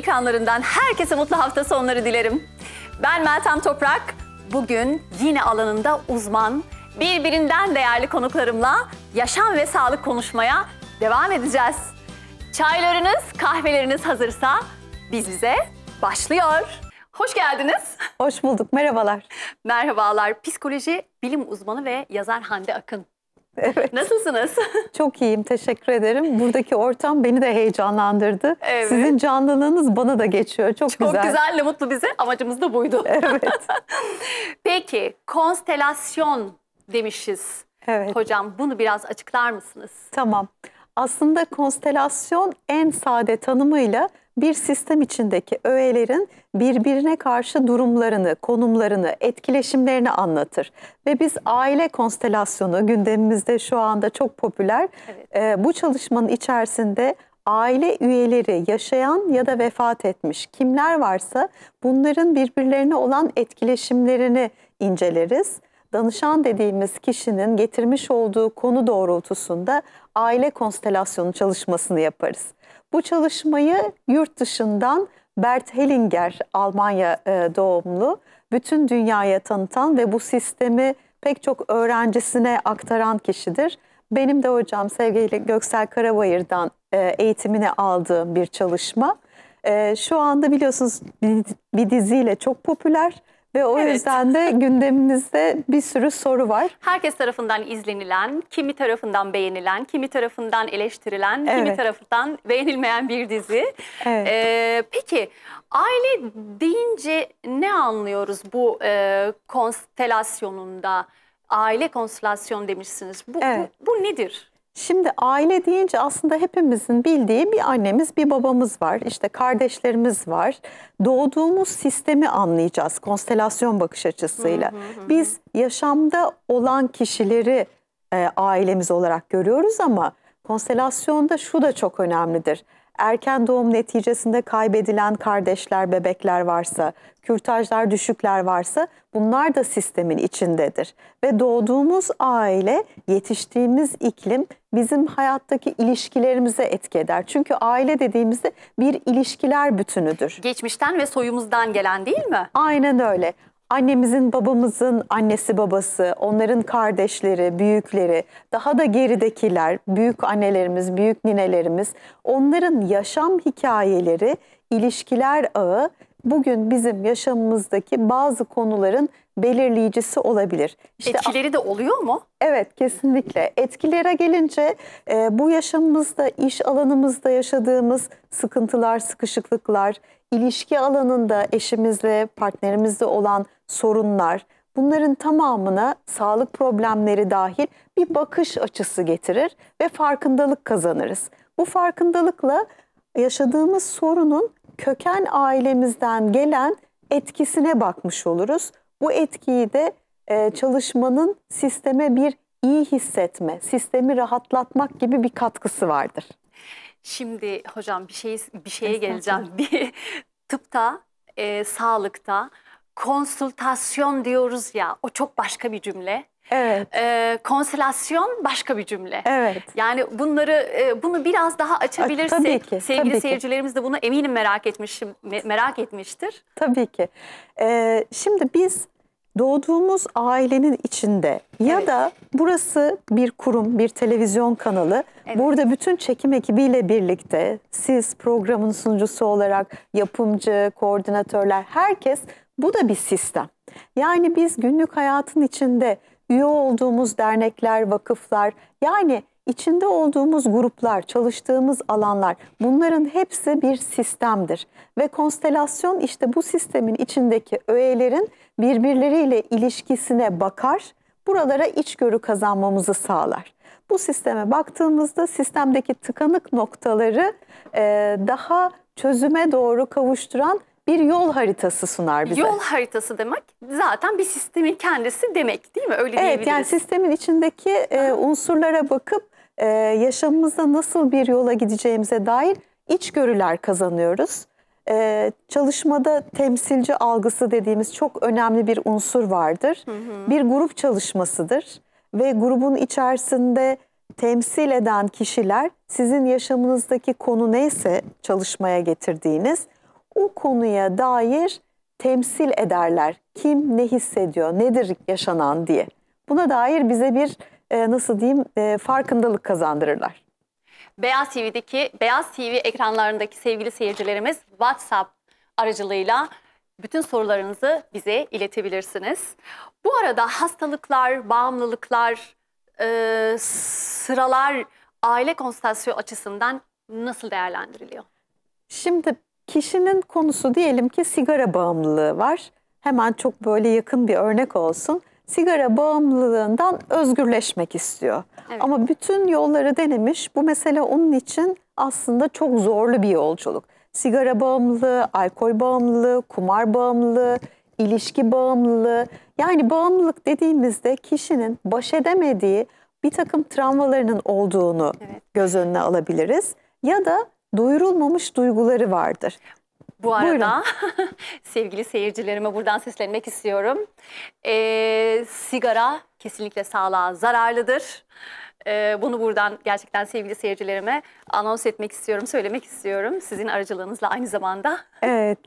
ekranlarından herkese mutlu hafta sonları dilerim. Ben Meltem Toprak. Bugün yine alanında uzman, birbirinden değerli konuklarımla yaşam ve sağlık konuşmaya devam edeceğiz. Çaylarınız, kahveleriniz hazırsa biz bize başlıyor. Hoş geldiniz. Hoş bulduk, merhabalar. Merhabalar, psikoloji bilim uzmanı ve yazar Hande Akın Evet. Nasılsınız? Çok iyiyim, teşekkür ederim. Buradaki ortam beni de heyecanlandırdı. Evet. Sizin canlılığınız bana da geçiyor. Çok, Çok güzel. Çok güzel, ve mutlu bize. Amacımız da buydu. Evet. Peki, konstelasyon demişiz. Evet. Hocam bunu biraz açıklar mısınız? Tamam. Aslında konstelasyon en sade tanımıyla bir sistem içindeki öğelerin birbirine karşı durumlarını, konumlarını, etkileşimlerini anlatır. Ve biz aile konstelasyonu gündemimizde şu anda çok popüler. Evet. E, bu çalışmanın içerisinde aile üyeleri yaşayan ya da vefat etmiş kimler varsa bunların birbirlerine olan etkileşimlerini inceleriz. Danışan dediğimiz kişinin getirmiş olduğu konu doğrultusunda aile konstelasyonu çalışmasını yaparız. Bu çalışmayı yurt dışından Bert Hellinger, Almanya e, doğumlu, bütün dünyaya tanıtan ve bu sistemi pek çok öğrencisine aktaran kişidir. Benim de hocam sevgili Göksel Karabayır'dan e, eğitimini aldığım bir çalışma. E, şu anda biliyorsunuz bir diziyle çok popüler ve o evet. yüzden de gündemimizde bir sürü soru var. Herkes tarafından izlenilen, kimi tarafından beğenilen, kimi tarafından eleştirilen, evet. kimi tarafından beğenilmeyen bir dizi. Evet. Ee, peki aile deyince ne anlıyoruz bu e, konstelasyonunda? Aile konstelasyonu demişsiniz. Bu, evet. bu, bu nedir? Şimdi aile deyince aslında hepimizin bildiği bir annemiz, bir babamız var. İşte kardeşlerimiz var. Doğduğumuz sistemi anlayacağız konstelasyon bakış açısıyla. Hı hı hı. Biz yaşamda olan kişileri e, ailemiz olarak görüyoruz ama konstelasyonda şu da çok önemlidir erken doğum neticesinde kaybedilen kardeşler, bebekler varsa, kürtajlar düşükler varsa bunlar da sistemin içindedir. Ve doğduğumuz aile, yetiştiğimiz iklim bizim hayattaki ilişkilerimize etki eder. Çünkü aile dediğimizde bir ilişkiler bütünüdür. Geçmişten ve soyumuzdan gelen değil mi? Aynen öyle annemizin, babamızın annesi babası, onların kardeşleri, büyükleri, daha da geridekiler, büyük annelerimiz, büyük ninelerimiz, onların yaşam hikayeleri, ilişkiler ağı bugün bizim yaşamımızdaki bazı konuların belirleyicisi olabilir. İşte, Etkileri de oluyor mu? Evet kesinlikle. Etkilere gelince e, bu yaşamımızda, iş alanımızda yaşadığımız sıkıntılar, sıkışıklıklar, ilişki alanında eşimizle, partnerimizle olan sorunlar bunların tamamına sağlık problemleri dahil bir bakış açısı getirir ve farkındalık kazanırız. Bu farkındalıkla yaşadığımız sorunun köken ailemizden gelen etkisine bakmış oluruz. Bu etkiyi de e, çalışmanın sisteme bir iyi hissetme, sistemi rahatlatmak gibi bir katkısı vardır. Şimdi hocam bir şey bir şeye geleceğim. Bir tıpta, e, sağlıkta konsültasyon diyoruz ya o çok başka bir cümle. Evet. Ee, konselasyon başka bir cümle. Evet. Yani bunları e, bunu biraz daha açabilirsek tabii ki, sevgili tabii seyircilerimiz de bunu eminim merak etmiş merak etmiştir. Tabii ki. Ee, şimdi biz doğduğumuz ailenin içinde ya evet. da burası bir kurum, bir televizyon kanalı. Evet. Burada bütün çekim ekibiyle birlikte siz programın sunucusu olarak yapımcı, koordinatörler herkes bu da bir sistem. Yani biz günlük hayatın içinde üye olduğumuz dernekler, vakıflar yani içinde olduğumuz gruplar, çalıştığımız alanlar bunların hepsi bir sistemdir. Ve konstelasyon işte bu sistemin içindeki öğelerin birbirleriyle ilişkisine bakar, buralara içgörü kazanmamızı sağlar. Bu sisteme baktığımızda sistemdeki tıkanık noktaları e, daha çözüme doğru kavuşturan bir yol haritası sunar bize. Yol haritası demek zaten bir sistemin kendisi demek değil mi? Öyle evet yani sistemin içindeki e, unsurlara bakıp e, yaşamımızda nasıl bir yola gideceğimize dair içgörüler kazanıyoruz. Ee, çalışmada temsilci algısı dediğimiz çok önemli bir unsur vardır. Hı hı. Bir grup çalışmasıdır ve grubun içerisinde temsil eden kişiler sizin yaşamınızdaki konu neyse çalışmaya getirdiğiniz o konuya dair temsil ederler. Kim ne hissediyor, nedir yaşanan diye. Buna dair bize bir e, nasıl diyeyim e, farkındalık kazandırırlar. Beyaz TV'deki Beyaz TV ekranlarındaki sevgili seyircilerimiz WhatsApp aracılığıyla bütün sorularınızı bize iletebilirsiniz. Bu arada hastalıklar, bağımlılıklar, e, sıralar aile konstansiyonu açısından nasıl değerlendiriliyor? Şimdi Kişinin konusu diyelim ki sigara bağımlılığı var. Hemen çok böyle yakın bir örnek olsun. Sigara bağımlılığından özgürleşmek istiyor. Evet. Ama bütün yolları denemiş. Bu mesele onun için aslında çok zorlu bir yolculuk. Sigara bağımlılığı, alkol bağımlılığı, kumar bağımlılığı, ilişki bağımlılığı. Yani bağımlılık dediğimizde kişinin baş edemediği bir takım travmalarının olduğunu evet. göz önüne alabiliriz. Ya da doyurulmamış duyguları vardır. Bu arada sevgili seyircilerime buradan seslenmek istiyorum. Ee, sigara kesinlikle sağlığa zararlıdır. Ee, bunu buradan gerçekten sevgili seyircilerime anons etmek istiyorum, söylemek istiyorum. Sizin aracılığınızla aynı zamanda. Evet.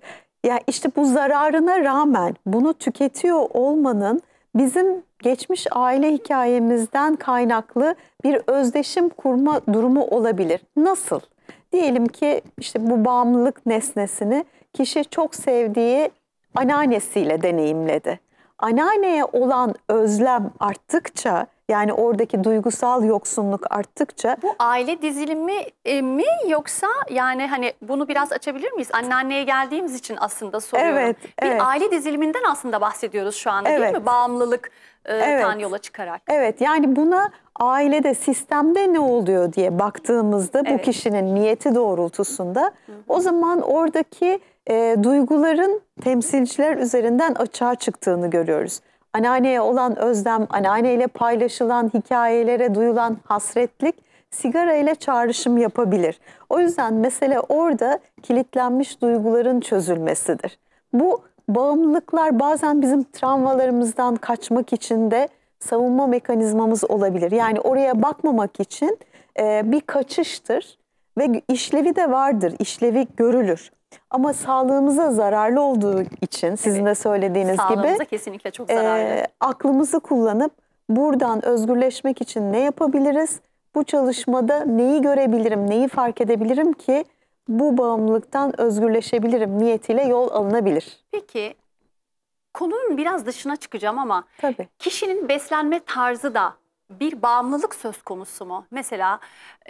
Ya işte bu zararına rağmen bunu tüketiyor olmanın bizim geçmiş aile hikayemizden kaynaklı bir özdeşim kurma durumu olabilir. Nasıl? Diyelim ki işte bu bağımlılık nesnesini kişi çok sevdiği anneannesiyle deneyimledi. Anneanneye olan özlem arttıkça yani oradaki duygusal yoksunluk arttıkça. Bu aile dizilimi e, mi yoksa yani hani bunu biraz açabilir miyiz? Anneanneye geldiğimiz için aslında soruyorum. Evet, Bir aile diziliminden aslında bahsediyoruz şu anda evet. değil mi? Bağımlılık e, evet. yola çıkarak. Evet yani buna ailede sistemde ne oluyor diye baktığımızda evet. bu kişinin niyeti doğrultusunda Hı -hı. o zaman oradaki e, duyguların temsilciler üzerinden açığa çıktığını görüyoruz anneanneye olan özlem, anneanneyle paylaşılan hikayelere duyulan hasretlik sigara ile çağrışım yapabilir. O yüzden mesele orada kilitlenmiş duyguların çözülmesidir. Bu bağımlılıklar bazen bizim travmalarımızdan kaçmak için de savunma mekanizmamız olabilir. Yani oraya bakmamak için e, bir kaçıştır ve işlevi de vardır, işlevi görülür. Ama sağlığımıza zararlı olduğu için sizin evet. de söylediğiniz sağlığımıza gibi kesinlikle çok zararlı. E, aklımızı kullanıp buradan özgürleşmek için ne yapabiliriz? Bu çalışmada neyi görebilirim, neyi fark edebilirim ki bu bağımlılıktan özgürleşebilirim niyetiyle yol alınabilir. Peki konunun biraz dışına çıkacağım ama Tabii. kişinin beslenme tarzı da bir bağımlılık söz konusu mu? Mesela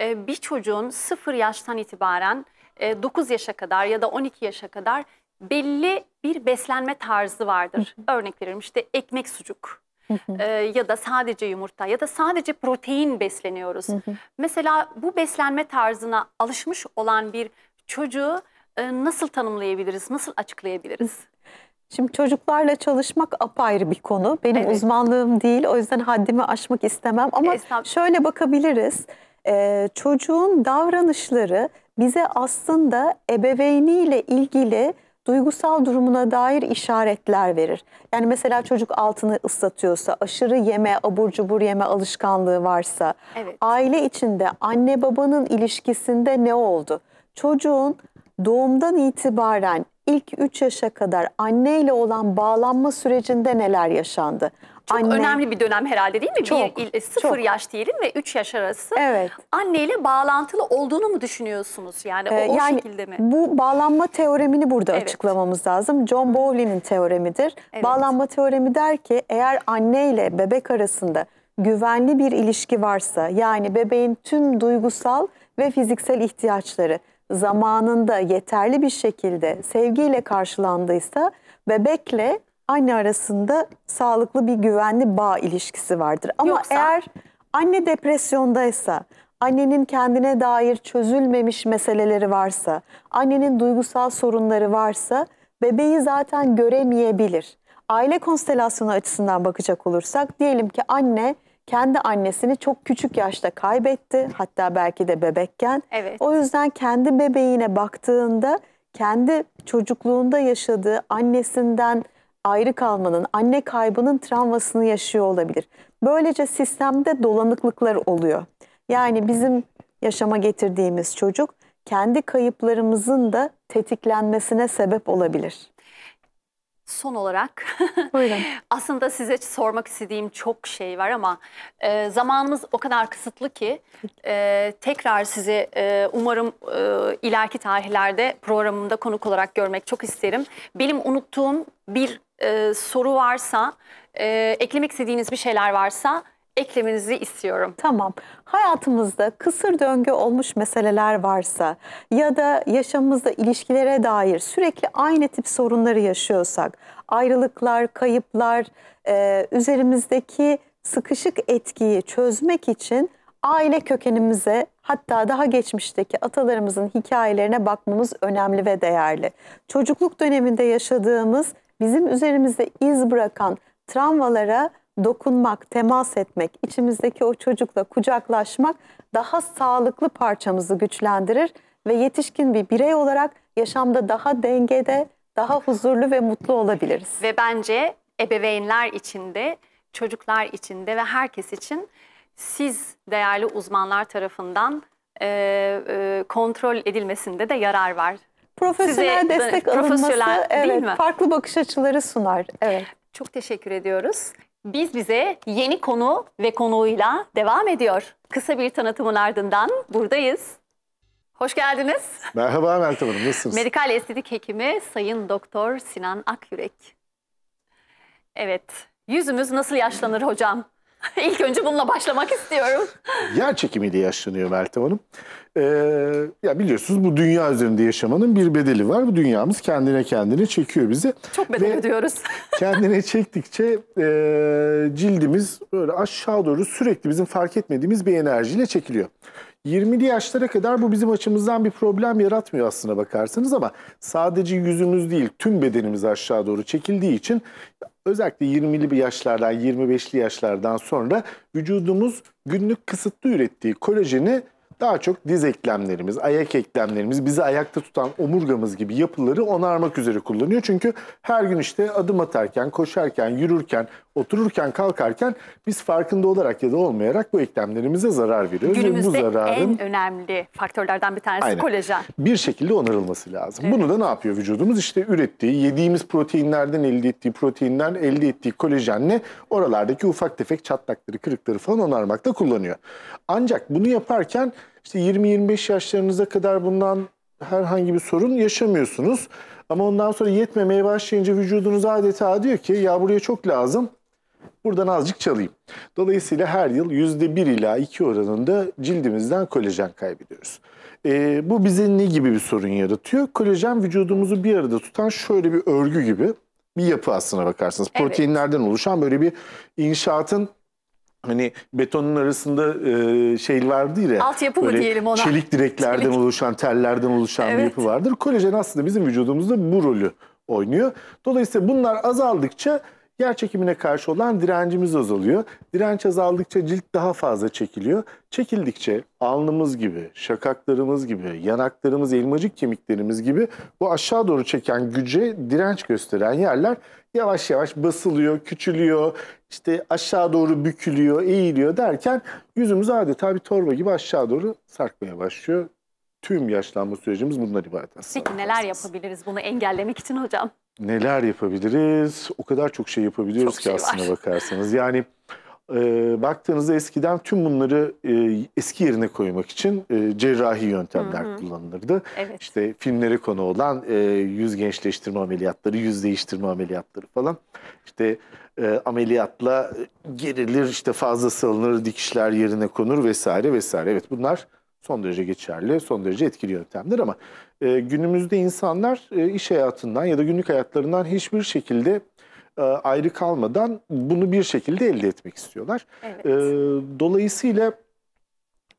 bir çocuğun sıfır yaştan itibaren e, 9 yaşa kadar ya da 12 yaşa kadar belli bir beslenme tarzı vardır. Örnek veriyorum işte ekmek sucuk e, ya da sadece yumurta ya da sadece protein besleniyoruz. Mesela bu beslenme tarzına alışmış olan bir çocuğu e, nasıl tanımlayabiliriz, nasıl açıklayabiliriz? Şimdi çocuklarla çalışmak apayrı bir konu. Benim evet. uzmanlığım değil o yüzden haddimi aşmak istemem ama şöyle bakabiliriz. Ee, çocuğun davranışları bize aslında ebeveyniyle ilgili duygusal durumuna dair işaretler verir. Yani mesela çocuk altını ıslatıyorsa, aşırı yeme, abur cubur yeme alışkanlığı varsa, evet. aile içinde anne babanın ilişkisinde ne oldu? Çocuğun doğumdan itibaren ilk 3 yaşa kadar anneyle olan bağlanma sürecinde neler yaşandı? Çok anne. önemli bir dönem herhalde değil mi? Çok, bir, e, sıfır çok. yaş diyelim ve üç yaş arası evet. anneyle bağlantılı olduğunu mu düşünüyorsunuz? Yani ee, o, o yani, şekilde mi? Bu bağlanma teoremini burada evet. açıklamamız lazım. John Bowlby'nin teoremidir. Evet. Bağlanma teoremi der ki eğer anneyle bebek arasında güvenli bir ilişki varsa yani bebeğin tüm duygusal ve fiziksel ihtiyaçları zamanında yeterli bir şekilde sevgiyle karşılandıysa bebekle anne arasında sağlıklı bir güvenli bağ ilişkisi vardır. Ama Yoksa... eğer anne depresyondaysa, annenin kendine dair çözülmemiş meseleleri varsa, annenin duygusal sorunları varsa bebeği zaten göremeyebilir. Aile konstelasyonu açısından bakacak olursak diyelim ki anne kendi annesini çok küçük yaşta kaybetti. Hatta belki de bebekken. Evet. O yüzden kendi bebeğine baktığında kendi çocukluğunda yaşadığı annesinden ayrı kalmanın, anne kaybının travmasını yaşıyor olabilir. Böylece sistemde dolanıklıklar oluyor. Yani bizim yaşama getirdiğimiz çocuk kendi kayıplarımızın da tetiklenmesine sebep olabilir. Son olarak aslında size sormak istediğim çok şey var ama e, zamanımız o kadar kısıtlı ki e, tekrar sizi e, umarım e, ileriki tarihlerde programımda konuk olarak görmek çok isterim. Benim unuttuğum bir e, soru varsa, e, eklemek istediğiniz bir şeyler varsa eklemenizi istiyorum. Tamam. Hayatımızda kısır döngü olmuş meseleler varsa ya da yaşamımızda ilişkilere dair sürekli aynı tip sorunları yaşıyorsak, ayrılıklar, kayıplar, e, üzerimizdeki sıkışık etkiyi çözmek için aile kökenimize hatta daha geçmişteki atalarımızın hikayelerine bakmamız önemli ve değerli. Çocukluk döneminde yaşadığımız bizim üzerimizde iz bırakan travmalara dokunmak, temas etmek, içimizdeki o çocukla kucaklaşmak daha sağlıklı parçamızı güçlendirir ve yetişkin bir birey olarak yaşamda daha dengede, daha huzurlu ve mutlu olabiliriz. Ve bence ebeveynler içinde, çocuklar içinde ve herkes için siz değerli uzmanlar tarafından e, e, kontrol edilmesinde de yarar var profesyonel size destek profesyonel, alınması değil evet, mi? farklı bakış açıları sunar. Evet. Çok teşekkür ediyoruz. Biz bize yeni konu ve konuğuyla devam ediyor. Kısa bir tanıtımın ardından buradayız. Hoş geldiniz. Merhaba Meltem Hanım, nasılsınız? Medikal estetik hekimi Sayın Doktor Sinan Akyürek. Evet, yüzümüz nasıl yaşlanır hocam? İlk önce bununla başlamak istiyorum. Yer çekimiyle yaşlanıyor Meltem Hanım. Ee, ya biliyorsunuz bu dünya üzerinde yaşamanın bir bedeli var. Bu dünyamız kendine kendine çekiyor bizi. Çok bedel Ve ödüyoruz. kendine çektikçe e, cildimiz böyle aşağı doğru sürekli bizim fark etmediğimiz bir enerjiyle çekiliyor. 20'li yaşlara kadar bu bizim açımızdan bir problem yaratmıyor aslına bakarsanız ama sadece yüzümüz değil tüm bedenimiz aşağı doğru çekildiği için özellikle 20'li bir yaşlardan 25'li yaşlardan sonra vücudumuz günlük kısıtlı ürettiği kolajeni daha çok diz eklemlerimiz, ayak eklemlerimiz, bizi ayakta tutan omurgamız gibi yapıları onarmak üzere kullanıyor. Çünkü her gün işte adım atarken, koşarken, yürürken, otururken, kalkarken biz farkında olarak ya da olmayarak bu eklemlerimize zarar veriyoruz. Günümüzde bu zararın... en önemli faktörlerden bir tanesi Aynen. kolajen. Bir şekilde onarılması lazım. Evet. Bunu da ne yapıyor vücudumuz? İşte ürettiği, yediğimiz proteinlerden elde ettiği, proteinden elde ettiği kolajenle oralardaki ufak tefek çatlakları, kırıkları falan onarmakta kullanıyor. Ancak bunu yaparken işte 20-25 yaşlarınıza kadar bundan herhangi bir sorun yaşamıyorsunuz. Ama ondan sonra yetmemeye başlayınca vücudunuz adeta diyor ki ya buraya çok lazım. Buradan azıcık çalayım. Dolayısıyla her yıl %1 ila 2 oranında cildimizden kolajen kaybediyoruz. Ee, bu bize ne gibi bir sorun yaratıyor? Kolajen vücudumuzu bir arada tutan şöyle bir örgü gibi bir yapı aslına bakarsınız. Evet. Proteinlerden oluşan böyle bir inşaatın hani betonun arasında e, şey vardır ya. Altyapı mı diyelim ona? Çelik direklerden çelik. oluşan, tellerden oluşan evet. bir yapı vardır. Kolajen aslında bizim vücudumuzda bu rolü oynuyor. Dolayısıyla bunlar azaldıkça yer çekimine karşı olan direncimiz azalıyor. Direnç azaldıkça cilt daha fazla çekiliyor. Çekildikçe alnımız gibi, şakaklarımız gibi, yanaklarımız, elmacık kemiklerimiz gibi bu aşağı doğru çeken güce direnç gösteren yerler yavaş yavaş basılıyor, küçülüyor, işte aşağı doğru bükülüyor, eğiliyor derken yüzümüz adeta bir torba gibi aşağı doğru sarkmaya başlıyor. Tüm yaşlanma sürecimiz bundan ibaret Peki neler yapabiliriz bunu engellemek için hocam? neler yapabiliriz? O kadar çok şey yapabiliyoruz çok ki şey aslında bakarsanız. Yani e, baktığınızda eskiden tüm bunları e, eski yerine koymak için e, cerrahi yöntemler Hı-hı. kullanılırdı. Evet. İşte filmlere konu olan e, yüz gençleştirme ameliyatları, yüz değiştirme ameliyatları falan. İşte e, ameliyatla gerilir, işte fazla salınır, dikişler yerine konur vesaire vesaire. Evet bunlar son derece geçerli, son derece etkili yöntemler ama e, günümüzde insanlar e, iş hayatından ya da günlük hayatlarından hiçbir şekilde e, ayrı kalmadan bunu bir şekilde elde etmek istiyorlar. Evet. E, dolayısıyla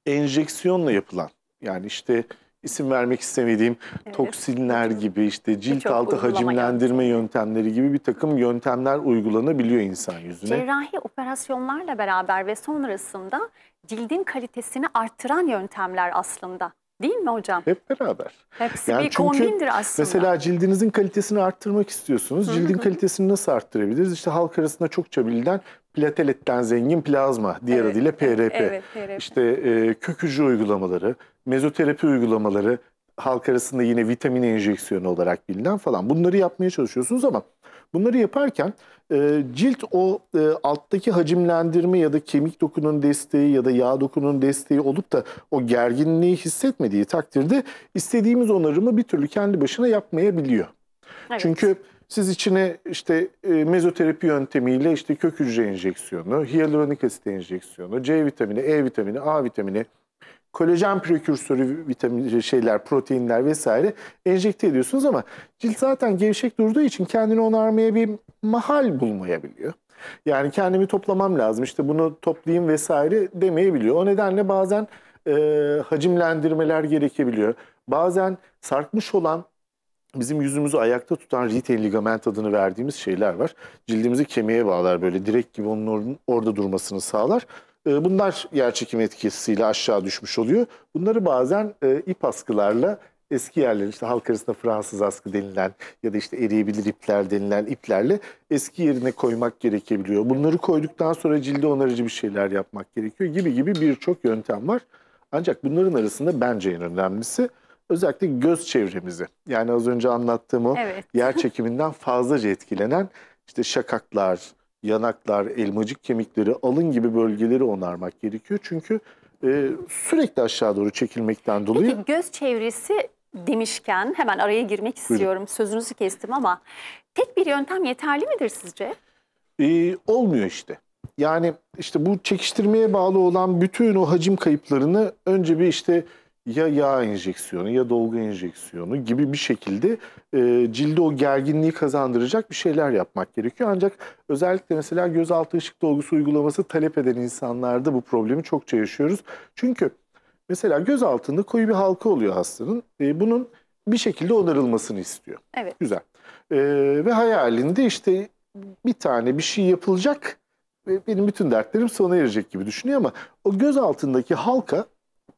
enjeksiyonla yapılan yani işte isim vermek istemediğim evet. toksinler gibi işte cilt altı hacimlendirme yöntemi. yöntemleri gibi bir takım yöntemler uygulanabiliyor insan yüzüne. Cerrahi operasyonlarla beraber ve sonrasında cildin kalitesini artıran yöntemler aslında Değil mi hocam? Hep beraber. Hepsi yani bir çünkü kombindir aslında. Mesela cildinizin kalitesini arttırmak istiyorsunuz. Cildin kalitesini nasıl arttırabiliriz? İşte halk arasında çokça bilinen plateletten zengin plazma, diğer evet, adıyla PRP. Evet, PRP. İşte e, kök hücre uygulamaları, mezoterapi uygulamaları, halk arasında yine vitamin enjeksiyonu olarak bilinen falan. Bunları yapmaya çalışıyorsunuz ama Bunları yaparken e, cilt o e, alttaki hacimlendirme ya da kemik dokunun desteği ya da yağ dokunun desteği olup da o gerginliği hissetmediği takdirde istediğimiz onarımı bir türlü kendi başına yapmayabiliyor. Evet. Çünkü siz içine işte e, mezoterapi yöntemiyle işte kök hücre enjeksiyonu, hyaluronik asit enjeksiyonu, C vitamini, E vitamini, A vitamini, kolajen prekürsörü vitamin e, şeyler, proteinler vesaire enjekte ediyorsunuz ama cilt zaten gevşek durduğu için kendini onarmaya bir mahal bulmayabiliyor. Yani kendimi toplamam lazım işte bunu toplayayım vesaire demeyebiliyor. O nedenle bazen e, hacimlendirmeler gerekebiliyor. Bazen sarkmış olan bizim yüzümüzü ayakta tutan riten ligament adını verdiğimiz şeyler var. Cildimizi kemiğe bağlar böyle direkt gibi onun orada durmasını sağlar. Ee, bunlar yerçekim etkisiyle aşağı düşmüş oluyor. Bunları bazen e, ip askılarla eski yerler işte halk arasında Fransız askı denilen ya da işte eriyebilir ipler denilen iplerle eski yerine koymak gerekebiliyor. Bunları koyduktan sonra cilde onarıcı bir şeyler yapmak gerekiyor gibi gibi birçok yöntem var. Ancak bunların arasında bence en önemlisi özellikle göz çevremizi yani az önce anlattığım o evet. yer çekiminden fazlaca etkilenen işte şakaklar, yanaklar, elmacık kemikleri, alın gibi bölgeleri onarmak gerekiyor. Çünkü e, sürekli aşağı doğru çekilmekten dolayı... Peki göz çevresi demişken hemen araya girmek istiyorum. Buyurun. Sözünüzü kestim ama tek bir yöntem yeterli midir sizce? Ee, olmuyor işte. Yani işte bu çekiştirmeye bağlı olan bütün o hacim kayıplarını önce bir işte ya yağ enjeksiyonu ya dolgu enjeksiyonu gibi bir şekilde e, cilde o gerginliği kazandıracak bir şeyler yapmak gerekiyor. Ancak özellikle mesela gözaltı ışık dolgusu uygulaması talep eden insanlarda bu problemi çokça yaşıyoruz. Çünkü mesela göz altında koyu bir halka oluyor hastanın. E, bunun bir şekilde onarılmasını istiyor. Evet. Güzel. E, ve hayalinde işte bir tane bir şey yapılacak benim bütün dertlerim sona erecek gibi düşünüyor ama o göz altındaki halka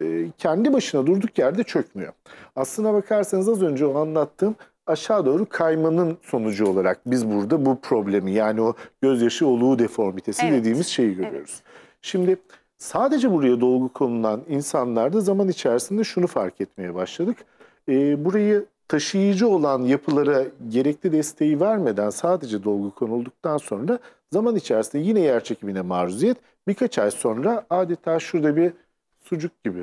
e, kendi başına durduk yerde çökmüyor. Aslına bakarsanız az önce o anlattığım aşağı doğru kaymanın sonucu olarak biz burada bu problemi yani o gözyaşı oluğu deformitesi evet. dediğimiz şeyi görüyoruz. Evet. Şimdi sadece buraya dolgu konulan insanlarda zaman içerisinde şunu fark etmeye başladık. E, burayı taşıyıcı olan yapılara gerekli desteği vermeden sadece dolgu konulduktan sonra zaman içerisinde yine yer çekimine maruziyet birkaç ay sonra adeta şurada bir sucuk gibi,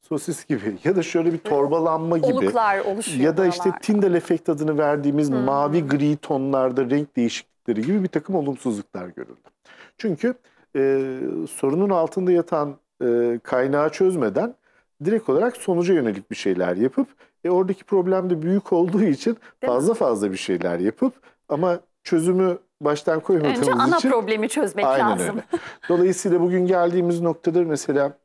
sosis gibi ya da şöyle bir torbalanma gibi. Oluklar oluşuyor. Ya da işte Tindal efekt adını verdiğimiz hmm. mavi gri tonlarda renk değişiklikleri gibi bir takım olumsuzluklar görüldü. Çünkü e, sorunun altında yatan e, kaynağı çözmeden direkt olarak sonuca yönelik bir şeyler yapıp e, oradaki problem de büyük olduğu için Değil fazla mi? fazla bir şeyler yapıp ama çözümü baştan koymadığımız Önce için. Önce ana problemi çözmek aynen lazım. Öyle. Dolayısıyla bugün geldiğimiz noktadır mesela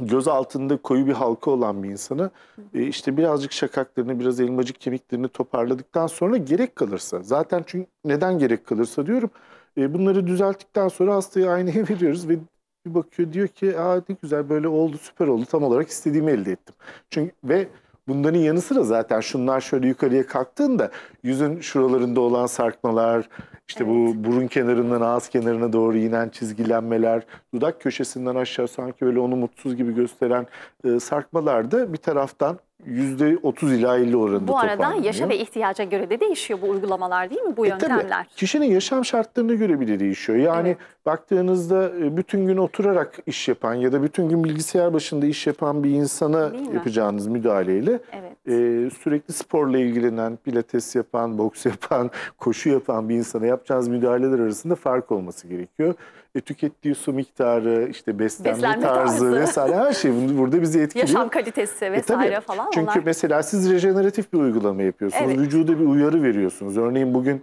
göz altında koyu bir halka olan bir insanı e, işte birazcık şakaklarını, biraz elmacık kemiklerini toparladıktan sonra gerek kalırsa. Zaten çünkü neden gerek kalırsa diyorum. E, bunları düzelttikten sonra hastaya aynaya veriyoruz ve bir bakıyor diyor ki Aa, ne güzel böyle oldu süper oldu tam olarak istediğimi elde ettim. Çünkü ve Bunların yanı sıra zaten şunlar şöyle yukarıya kalktığında yüzün şuralarında olan sarkmalar, işte evet. bu burun kenarından ağız kenarına doğru inen çizgilenmeler, dudak köşesinden aşağı sanki böyle onu mutsuz gibi gösteren e, sarkmalar da bir taraftan yüzde %30 ila 50 oranında Bu arada yaşa ve ihtiyaca göre de değişiyor bu uygulamalar değil mi bu e yöntemler? Tabii, kişinin yaşam şartlarına göre bile değişiyor. Yani evet baktığınızda e, bütün gün oturarak iş yapan ya da bütün gün bilgisayar başında iş yapan bir insana yapacağınız müdahaleyle evet. E, sürekli sporla ilgilenen, pilates yapan, boks yapan, koşu yapan bir insana yapacağınız müdahaleler arasında fark olması gerekiyor. E, tükettiği su miktarı, işte beslenme, beslenme tarzı, tarzı vesaire her şey burada bizi etkiliyor. Yaşam kalitesi vesaire e, tabii. falan. Çünkü onlar... mesela siz rejeneratif bir uygulama yapıyorsunuz. Evet. Vücuda bir uyarı veriyorsunuz. Örneğin bugün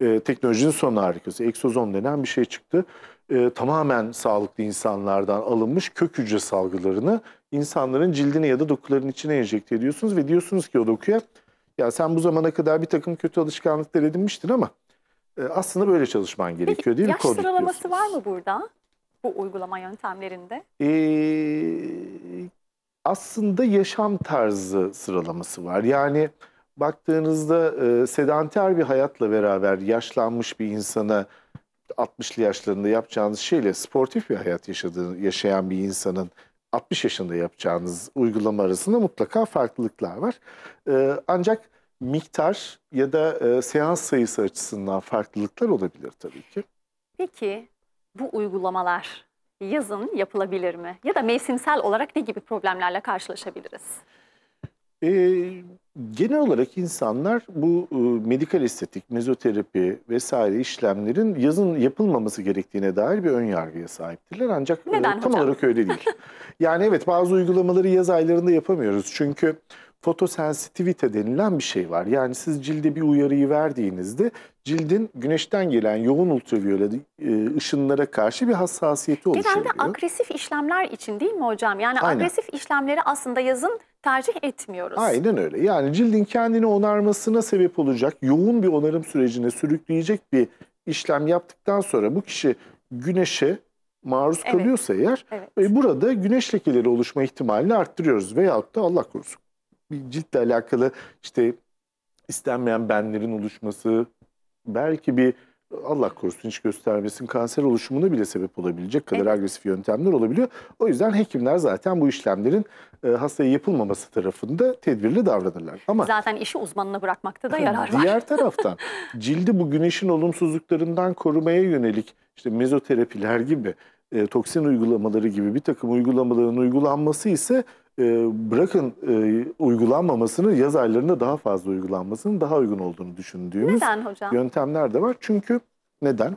e, teknolojinin son harikası. Eksozom denen bir şey çıktı. E, tamamen sağlıklı insanlardan alınmış kök hücre salgılarını insanların cildine ya da dokuların içine enjekte ediyorsunuz ve diyorsunuz ki o dokuya ya sen bu zamana kadar bir takım kötü alışkanlıklar edinmiştin ama e, aslında böyle çalışman gerekiyor Peki, değil mi? Yaş Kodik sıralaması var mı burada? Bu uygulama yöntemlerinde? Ee, aslında yaşam tarzı sıralaması var. Yani baktığınızda e, sedanter bir hayatla beraber yaşlanmış bir insana 60'lı yaşlarında yapacağınız şeyle sportif bir hayat yaşadığı, yaşayan bir insanın 60 yaşında yapacağınız uygulama arasında mutlaka farklılıklar var. E, ancak miktar ya da e, seans sayısı açısından farklılıklar olabilir tabii ki. Peki bu uygulamalar yazın yapılabilir mi? Ya da mevsimsel olarak ne gibi problemlerle karşılaşabiliriz? Ee, genel olarak insanlar bu e, medikal estetik, mezoterapi vesaire işlemlerin yazın yapılmaması gerektiğine dair bir ön yargıya sahiptirler. Ancak Neden e, tam hocam? olarak öyle değil. yani evet bazı uygulamaları yaz aylarında yapamıyoruz. Çünkü fotosensitivite denilen bir şey var. Yani siz cilde bir uyarıyı verdiğinizde cildin güneşten gelen yoğun ultraviyole e, ışınlara karşı bir hassasiyeti oluşuyor. Genelde agresif işlemler için değil mi hocam? Yani Aynen. agresif işlemleri aslında yazın tercih etmiyoruz. Aynen öyle. Yani cildin kendini onarmasına sebep olacak, yoğun bir onarım sürecine sürükleyecek bir işlem yaptıktan sonra bu kişi güneşe maruz evet. kalıyorsa eğer evet. E, burada güneş lekeleri oluşma ihtimalini arttırıyoruz veyahut da Allah korusun bir ciltle alakalı işte istenmeyen benlerin oluşması, belki bir Allah korusun hiç göstermesin kanser oluşumuna bile sebep olabilecek kadar evet. agresif yöntemler olabiliyor. O yüzden hekimler zaten bu işlemlerin e, hastaya yapılmaması tarafında tedbirli davranırlar. Ama zaten işi uzmanına bırakmakta da yarar var. Diğer taraftan cildi bu güneşin olumsuzluklarından korumaya yönelik işte mezoterapiler gibi e, toksin uygulamaları gibi bir takım uygulamaların uygulanması ise e, bırakın e, uygulanmamasını yaz aylarında daha fazla uygulanmasının daha uygun olduğunu düşündüğümüz neden hocam? yöntemler de var. Çünkü neden?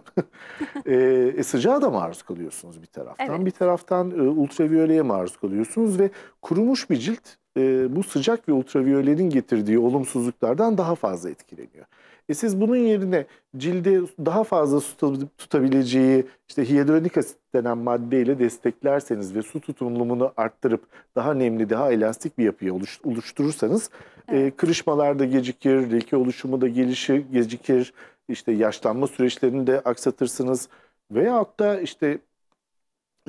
E, e, sıcağa da maruz kalıyorsunuz bir taraftan. Evet. Bir taraftan e, ultraviyoleye maruz kalıyorsunuz ve kurumuş bir cilt e, bu sıcak ve ultraviyolenin getirdiği olumsuzluklardan daha fazla etkileniyor. E siz bunun yerine cilde daha fazla su tutabileceği işte hyaluronik asit denen maddeyle desteklerseniz ve su tutumluluğunu arttırıp daha nemli, daha elastik bir yapıyı oluşturursanız e, evet. e, kırışmalar da gecikir, leke oluşumu da gelişir, gecikir. işte yaşlanma süreçlerini de aksatırsınız veyahut da işte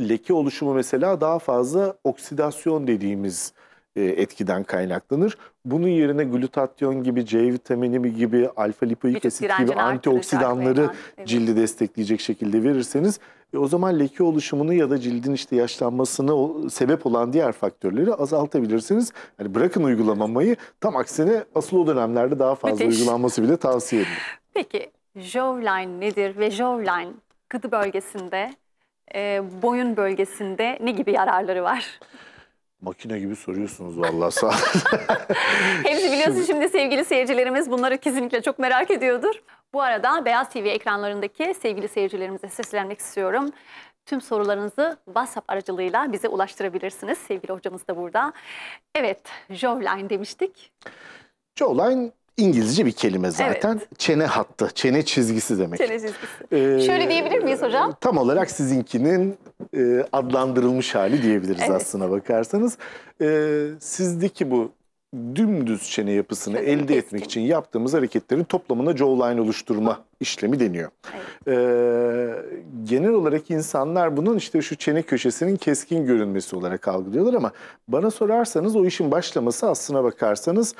leke oluşumu mesela daha fazla oksidasyon dediğimiz e, etkiden kaynaklanır. Bunun yerine glutatyon gibi, C vitamini gibi, alfa lipoik asit gibi antioksidanları cildi destekleyecek şekilde verirseniz e, o zaman leke oluşumunu ya da cildin işte yaşlanmasına sebep olan diğer faktörleri azaltabilirsiniz. Yani bırakın uygulamamayı tam aksine asıl o dönemlerde daha fazla Müthiş. uygulanması bile tavsiye edilir. Peki Jovline nedir ve Jovline gıdı bölgesinde, e, boyun bölgesinde ne gibi yararları var? Makine gibi soruyorsunuz vallahi sağ Hepsi biliyorsun şimdi sevgili seyircilerimiz bunları kesinlikle çok merak ediyordur. Bu arada Beyaz TV ekranlarındaki sevgili seyircilerimize seslenmek istiyorum. Tüm sorularınızı WhatsApp aracılığıyla bize ulaştırabilirsiniz. Sevgili hocamız da burada. Evet, Jovline demiştik. Jovline İngilizce bir kelime zaten. Evet. Çene hattı, çene çizgisi demek. Çene çizgisi. Ee, Şöyle diyebilir miyiz hocam? Tam olarak sizinkinin e, adlandırılmış hali diyebiliriz evet. aslına bakarsanız. E, sizdeki bu dümdüz çene yapısını Çok elde etmek için yaptığımız hareketlerin toplamına jawline oluşturma işlemi deniyor. Evet. Ee, genel olarak insanlar bunun işte şu çene köşesinin keskin görünmesi olarak algılıyorlar ama bana sorarsanız o işin başlaması aslına bakarsanız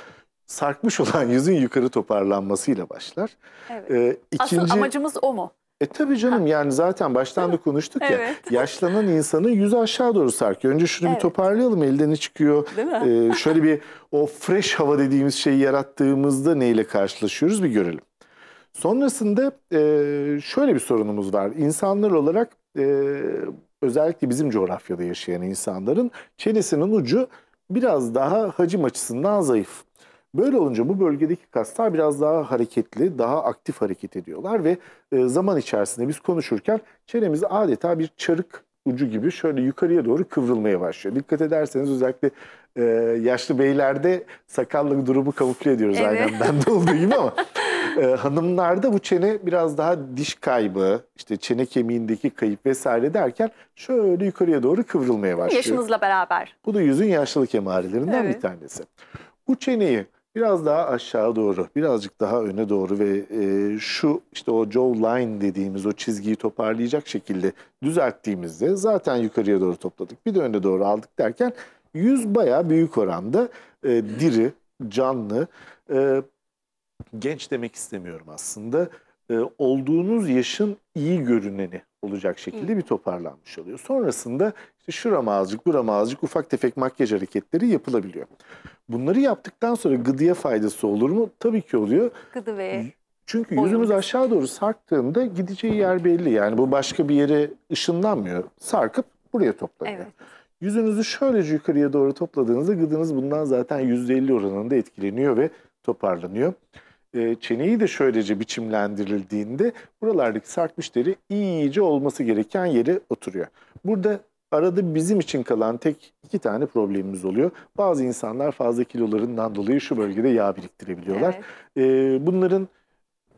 sarkmış olan yüzün yukarı toparlanmasıyla başlar. Evet. Ee, ikinci... Asıl amacımız o mu? E tabi canım ha. yani zaten baştan da konuştuk ya evet. yaşlanan insanın yüzü aşağı doğru sarkıyor. Önce şunu evet. bir toparlayalım elde ne çıkıyor. Ee, şöyle bir o fresh hava dediğimiz şeyi yarattığımızda neyle karşılaşıyoruz bir görelim. Sonrasında e, şöyle bir sorunumuz var. İnsanlar olarak e, özellikle bizim coğrafyada yaşayan insanların çenesinin ucu biraz daha hacim açısından zayıf. Böyle olunca bu bölgedeki kaslar biraz daha hareketli, daha aktif hareket ediyorlar ve e, zaman içerisinde biz konuşurken çenemiz adeta bir çarık ucu gibi şöyle yukarıya doğru kıvrılmaya başlıyor. Dikkat ederseniz özellikle e, yaşlı beylerde sakallık durumu kamufle ediyoruz evet. aynen bende olduğu gibi ama e, hanımlarda bu çene biraz daha diş kaybı, işte çene kemiğindeki kayıp vesaire derken şöyle yukarıya doğru kıvrılmaya başlıyor. Yaşımızla beraber. Bu da yüzün yaşlılık emarelerinden evet. bir tanesi. Bu çeneyi Biraz daha aşağı doğru, birazcık daha öne doğru ve e, şu işte o jaw line dediğimiz o çizgiyi toparlayacak şekilde düzelttiğimizde zaten yukarıya doğru topladık. Bir de öne doğru aldık derken yüz bayağı büyük oranda e, diri, canlı, e, genç demek istemiyorum aslında. E, olduğunuz yaşın iyi görüneni olacak şekilde bir toparlanmış oluyor. Sonrasında işte şurama azıcık, burama azıcık ufak tefek makyaj hareketleri yapılabiliyor. Bunları yaptıktan sonra gıdıya faydası olur mu? Tabii ki oluyor. Gıdı ve çünkü Boyun yüzümüz aşağı doğru sarktığında gideceği yer belli. Yani bu başka bir yere ışınlanmıyor. Sarkıp buraya toplanıyor. Evet. Yüzünüzü şöylece yukarıya doğru topladığınızda gıdınız bundan zaten %50 oranında etkileniyor ve toparlanıyor. Ee, çeneyi de şöylece biçimlendirildiğinde buralardaki sarkmış deri iyice olması gereken yere oturuyor. Burada arada bizim için kalan tek iki tane problemimiz oluyor. Bazı insanlar fazla kilolarından dolayı şu bölgede yağ biriktirebiliyorlar. Evet. E, bunların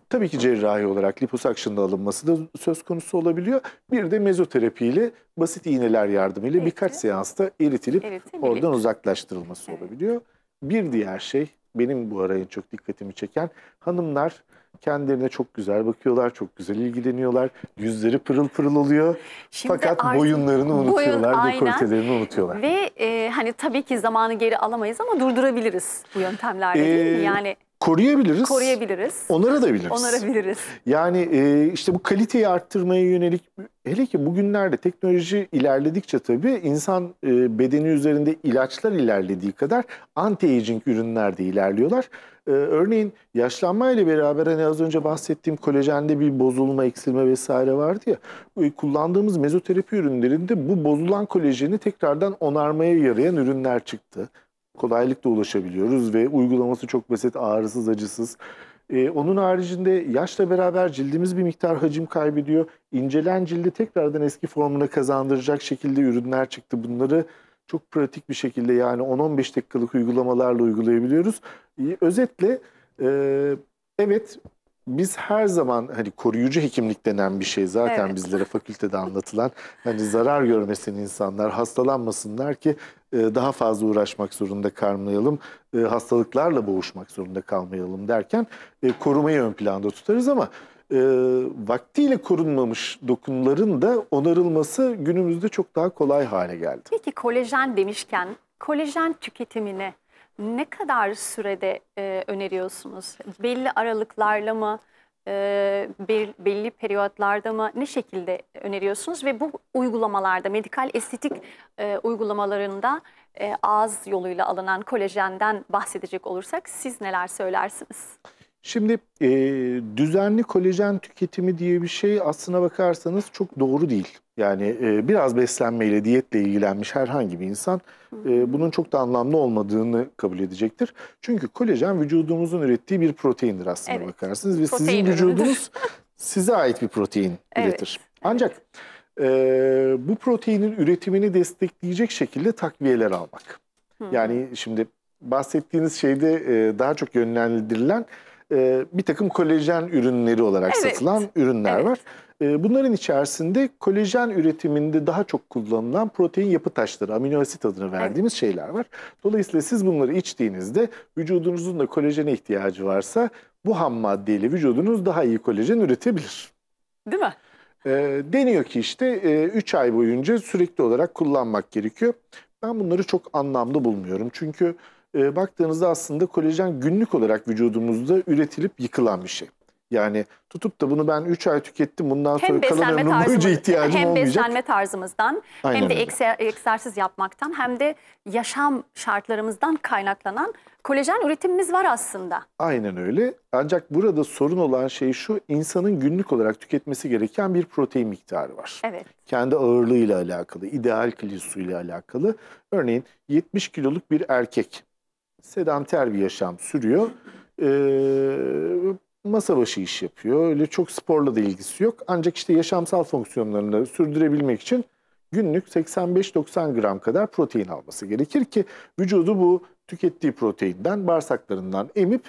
tabii ki cerrahi olarak liposakşında alınması da söz konusu olabiliyor. Bir de mezoterapiyle basit iğneler yardımıyla birkaç seansta eritilip oradan uzaklaştırılması olabiliyor. Bir diğer şey benim bu ara en çok dikkatimi çeken hanımlar kendilerine çok güzel bakıyorlar, çok güzel ilgileniyorlar. Yüzleri pırıl pırıl oluyor. Şimdi Fakat artık boyunlarını unutuyorlar, boyun, dekoltelerini unutuyorlar. Ve e, hani tabii ki zamanı geri alamayız ama durdurabiliriz bu yöntemlerle ee, Yani koruyabiliriz. Koruyabiliriz. Onarabiliriz. Onarabiliriz. Yani e, işte bu kaliteyi arttırmaya yönelik hele ki bugünlerde teknoloji ilerledikçe tabii insan e, bedeni üzerinde ilaçlar ilerlediği kadar anti-aging ürünler de ilerliyorlar. E, örneğin yaşlanma ile beraber hani az önce bahsettiğim kolajende bir bozulma, eksilme vesaire vardı ya. E, kullandığımız mezoterapi ürünlerinde bu bozulan kolajeni tekrardan onarmaya yarayan ürünler çıktı kolaylıkla ulaşabiliyoruz ve uygulaması çok basit, ağrısız, acısız. Ee, onun haricinde yaşla beraber cildimiz bir miktar hacim kaybediyor. İncelen cildi tekrardan eski formuna kazandıracak şekilde ürünler çıktı. Bunları çok pratik bir şekilde yani 10-15 dakikalık uygulamalarla uygulayabiliyoruz. Ee, özetle e, evet biz her zaman hani koruyucu hekimlik denen bir şey zaten evet. bizlere fakültede anlatılan. Hani zarar görmesin insanlar, hastalanmasınlar ki e, daha fazla uğraşmak zorunda kalmayalım, e, hastalıklarla boğuşmak zorunda kalmayalım derken e, korumayı ön planda tutarız ama vaktiyle korunmamış dokunların da onarılması günümüzde çok daha kolay hale geldi. Peki kolajen demişken kolajen tüketimine ne kadar sürede e, öneriyorsunuz? Belli aralıklarla mı, e, belli, belli periyotlarda mı, ne şekilde öneriyorsunuz? Ve bu uygulamalarda, medikal estetik e, uygulamalarında e, ağız yoluyla alınan kolajenden bahsedecek olursak siz neler söylersiniz? Şimdi e, düzenli kolajen tüketimi diye bir şey aslına bakarsanız çok doğru değil. Yani e, biraz beslenmeyle, diyetle ilgilenmiş herhangi bir insan e, bunun çok da anlamlı olmadığını kabul edecektir. Çünkü kolajen vücudumuzun ürettiği bir proteindir aslına evet. bakarsınız. Ve protein sizin vücudunuz size ait bir protein evet. üretir. Ancak e, bu proteinin üretimini destekleyecek şekilde takviyeler almak. Hı. Yani şimdi bahsettiğiniz şeyde e, daha çok yönlendirilen e, bir takım kolajen ürünleri olarak evet. satılan ürünler evet. var. E, bunların içerisinde kolajen üretiminde daha çok kullanılan protein yapı taşları, amino asit adını verdiğimiz evet. şeyler var. Dolayısıyla siz bunları içtiğinizde vücudunuzun da kolajene ihtiyacı varsa bu ham maddeyle vücudunuz daha iyi kolajen üretebilir. Değil mi? E, deniyor ki işte 3 e, üç ay boyunca sürekli olarak kullanmak gerekiyor. Ben bunları çok anlamlı bulmuyorum. Çünkü e, baktığınızda aslında kolajen günlük olarak vücudumuzda üretilip yıkılan bir şey. Yani tutup da bunu ben 3 ay tükettim bundan hem sonra kalan ömrüm boyunca ihtiyacım olmayacak. Hem beslenme tarzımızdan Aynen hem de ekser, egzersiz yapmaktan hem de yaşam şartlarımızdan kaynaklanan kolajen üretimimiz var aslında. Aynen öyle. Ancak burada sorun olan şey şu insanın günlük olarak tüketmesi gereken bir protein miktarı var. Evet. Kendi ağırlığıyla alakalı, ideal kilosuyla alakalı. Örneğin 70 kiloluk bir erkek sedanter bir yaşam sürüyor. Ee, masa başı iş yapıyor. Öyle çok sporla da ilgisi yok. Ancak işte yaşamsal fonksiyonlarını sürdürebilmek için günlük 85-90 gram kadar protein alması gerekir ki vücudu bu tükettiği proteinden bağırsaklarından emip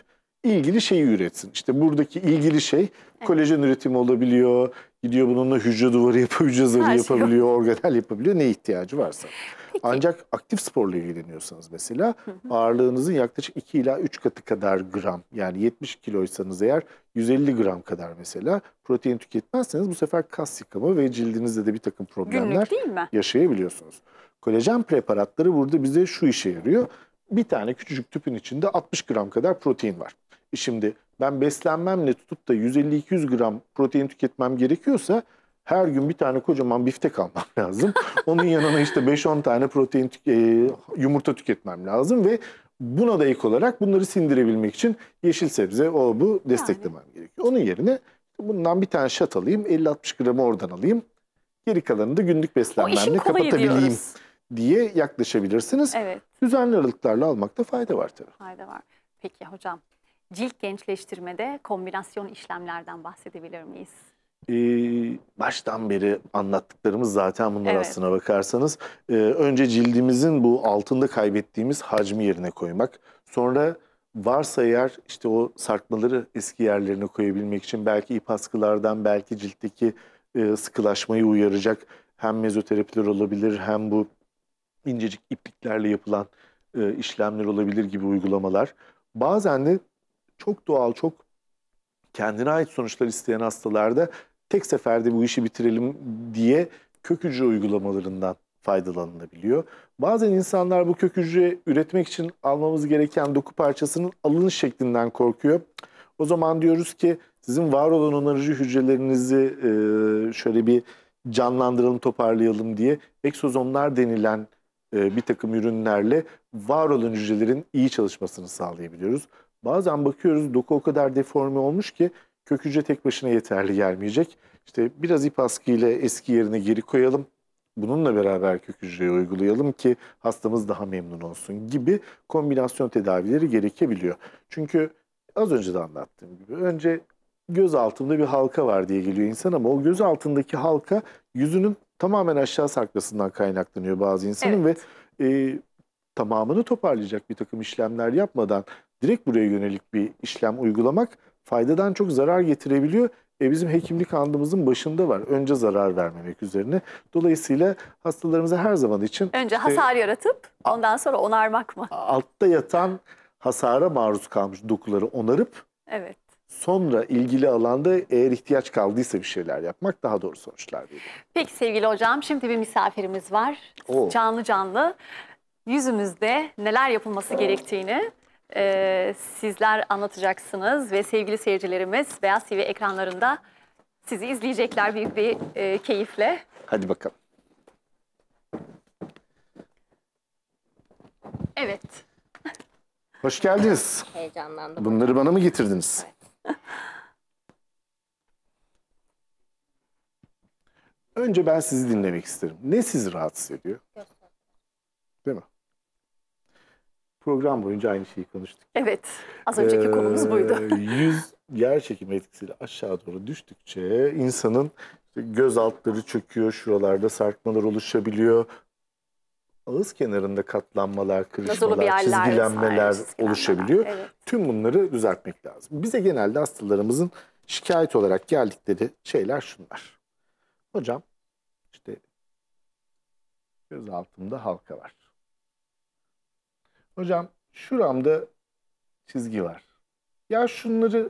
ilgili şeyi üretsin. İşte buradaki ilgili şey kolajen üretimi olabiliyor. Gidiyor bununla hücre duvarı yapıyor, hücre zarı yapabiliyor, organel yapabiliyor. Ne ihtiyacı varsa. Peki. Ancak aktif sporla ilgileniyorsanız mesela hı hı. ağırlığınızın yaklaşık 2 ila 3 katı kadar gram yani 70 kiloysanız eğer 150 gram kadar mesela protein tüketmezseniz bu sefer kas yıkama ve cildinizde de bir takım problemler yaşayabiliyorsunuz. Kolajen preparatları burada bize şu işe yarıyor. Bir tane küçücük tüpün içinde 60 gram kadar protein var. E şimdi ben beslenmemle tutup da 150-200 gram protein tüketmem gerekiyorsa her gün bir tane kocaman biftek almam lazım. Onun yanına işte 5-10 tane protein tük e, yumurta tüketmem lazım ve buna da ek olarak bunları sindirebilmek için yeşil sebze o bu desteklemem gerekiyor. Onun yerine bundan bir tane şat alayım 50-60 gramı oradan alayım. Geri kalanını da günlük beslenmemle kapatabileyim diyoruz. diye yaklaşabilirsiniz. Evet. Düzenli aralıklarla almakta fayda var tabii. Fayda var. Peki hocam cilt gençleştirmede kombinasyon işlemlerden bahsedebilir miyiz? e, baştan beri anlattıklarımız zaten bunlar evet. aslına bakarsanız. E, önce cildimizin bu altında kaybettiğimiz hacmi yerine koymak. Sonra varsa eğer işte o sarkmaları eski yerlerine koyabilmek için belki ip askılardan belki ciltteki e, sıkılaşmayı uyaracak hem mezoterapiler olabilir hem bu incecik ipliklerle yapılan e, işlemler olabilir gibi uygulamalar. Bazen de çok doğal, çok kendine ait sonuçlar isteyen hastalarda tek seferde bu işi bitirelim diye kök hücre uygulamalarından faydalanılabiliyor. Bazen insanlar bu kök hücre üretmek için almamız gereken doku parçasının alınış şeklinden korkuyor. O zaman diyoruz ki sizin var olan onarıcı hücrelerinizi e, şöyle bir canlandıralım, toparlayalım diye eksozomlar denilen e, bir takım ürünlerle var olan hücrelerin iyi çalışmasını sağlayabiliyoruz. Bazen bakıyoruz doku o kadar deforme olmuş ki kök hücre tek başına yeterli gelmeyecek. İşte biraz ip askıyla eski yerine geri koyalım. Bununla beraber kök hücreye uygulayalım ki hastamız daha memnun olsun gibi kombinasyon tedavileri gerekebiliyor. Çünkü az önce de anlattığım gibi önce göz altında bir halka var diye geliyor insan ama o göz altındaki halka yüzünün tamamen aşağı sarkmasından kaynaklanıyor bazı insanın evet. ve e, tamamını toparlayacak bir takım işlemler yapmadan direkt buraya yönelik bir işlem uygulamak faydadan çok zarar getirebiliyor. E bizim hekimlik andımızın başında var. Önce zarar vermemek üzerine. Dolayısıyla hastalarımıza her zaman için... Önce e, hasar e, yaratıp ondan sonra onarmak mı? Altta yatan hasara maruz kalmış dokuları onarıp... Evet. Sonra ilgili alanda eğer ihtiyaç kaldıysa bir şeyler yapmak daha doğru sonuçlar veriyor. Peki sevgili hocam şimdi bir misafirimiz var. Oo. Canlı canlı yüzümüzde neler yapılması gerektiğini e, sizler anlatacaksınız ve sevgili seyircilerimiz Beyaz TV ekranlarında sizi izleyecekler büyük bir e, keyifle. Hadi bakalım. Evet. Hoş geldiniz. Heyecanlandım. Bunları bana mı getirdiniz? Önce ben sizi dinlemek isterim. Ne sizi rahatsız ediyor? Değil mi? Program boyunca aynı şeyi konuştuk. Evet. Az önceki ee, konumuz buydu. yüz yer çekimi etkisiyle aşağı doğru düştükçe insanın göz altları çöküyor, şuralarda sarkmalar oluşabiliyor. Ağız kenarında katlanmalar, kırışmalar, çizgilenmeler oluşabiliyor. Evet. Tüm bunları düzeltmek lazım. Bize genelde hastalarımızın şikayet olarak geldikleri şeyler şunlar. Hocam işte göz altımda halka var. Hocam şuramda çizgi var. Ya şunları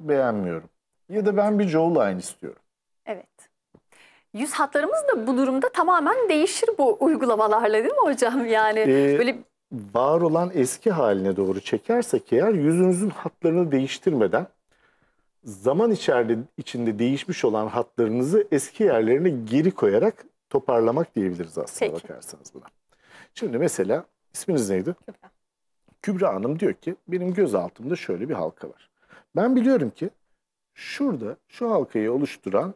beğenmiyorum. Ya da ben bir Joel Line istiyorum. Evet. Yüz hatlarımız da bu durumda tamamen değişir bu uygulamalarla değil mi hocam? Yani ee, böyle var olan eski haline doğru çekersek eğer yüzünüzün hatlarını değiştirmeden zaman içeride, içinde değişmiş olan hatlarınızı eski yerlerine geri koyarak toparlamak diyebiliriz aslında Peki. bakarsanız buna. Şimdi mesela İsminiz neydi? Kübra. Kübra Hanım diyor ki benim göz altımda şöyle bir halka var. Ben biliyorum ki şurada şu halkayı oluşturan